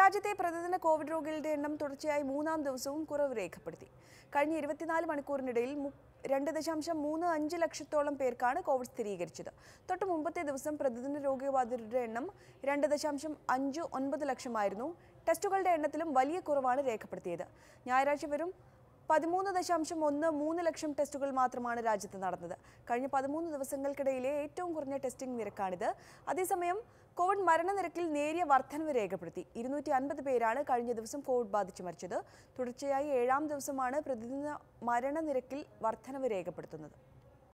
രാജ്യത്തെ പ്രതിദിന കോവിഡ് രോഗികളുടെ എണ്ണം തുടർച്ചയായി മൂന്നാം ദിവസവും കുറവ് രേഖപ്പെടുത്തി കഴിഞ്ഞ ഇരുപത്തിനാല് മണിക്കൂറിനിടയിൽ രണ്ട് ദശാംശം മൂന്ന് അഞ്ച് ലക്ഷത്തോളം പേർക്കാണ് കോവിഡ് സ്ഥിരീകരിച്ചത് തൊട്ട് മുമ്പത്തെ ദിവസം പ്രതിദിന രോഗബാധിതരുടെ എണ്ണം രണ്ട് ദശാംശം അഞ്ച് ഒൻപത് ലക്ഷമായിരുന്നു ടെസ്റ്റുകളുടെ എണ്ണത്തിലും വലിയ കുറവാണ് രേഖപ്പെടുത്തിയത് ഞായറാഴ്ച വരും പതിമൂന്ന് ദശാംശം ഒന്ന് മൂന്ന് ലക്ഷം ടെസ്റ്റുകൾ മാത്രമാണ് രാജ്യത്ത് നടന്നത് കഴിഞ്ഞ പതിമൂന്ന് ദിവസങ്ങൾക്കിടയിലെ ഏറ്റവും കുറഞ്ഞ ടെസ്റ്റിംഗ് നിരക്കാണിത് അതേസമയം കോവിഡ് മരണനിരക്കിൽ നേരിയ വർധനവ് രേഖപ്പെടുത്തി ഇരുന്നൂറ്റി അൻപത് പേരാണ് കഴിഞ്ഞ ദിവസം കോവിഡ് ബാധിച്ച് മരിച്ചത് തുടർച്ചയായി ഏഴാം ദിവസമാണ് പ്രതിദിന മരണനിരക്കിൽ വർധനവ് രേഖപ്പെടുത്തുന്നത്